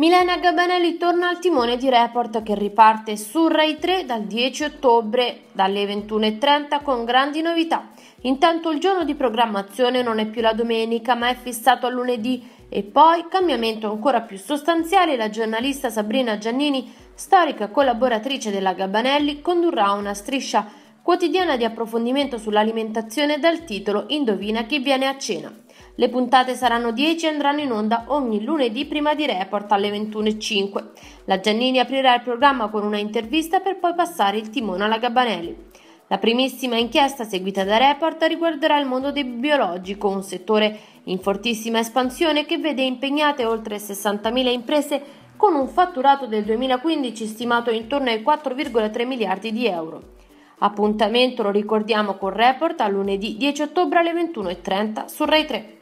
Milena Gabanelli torna al timone di Report che riparte su Rai 3 dal 10 ottobre dalle 21.30 con grandi novità. Intanto il giorno di programmazione non è più la domenica ma è fissato a lunedì e poi, cambiamento ancora più sostanziale, la giornalista Sabrina Giannini, storica collaboratrice della Gabanelli, condurrà una striscia quotidiana di approfondimento sull'alimentazione dal titolo Indovina chi viene a cena. Le puntate saranno 10 e andranno in onda ogni lunedì prima di report alle 21.05. La Giannini aprirà il programma con una intervista per poi passare il timone alla Gabanelli. La primissima inchiesta seguita da Report riguarderà il mondo del biologico, un settore in fortissima espansione che vede impegnate oltre 60.000 imprese con un fatturato del 2015 stimato intorno ai 4,3 miliardi di euro. Appuntamento lo ricordiamo con Report a lunedì 10 ottobre alle 21.30 su Rai 3.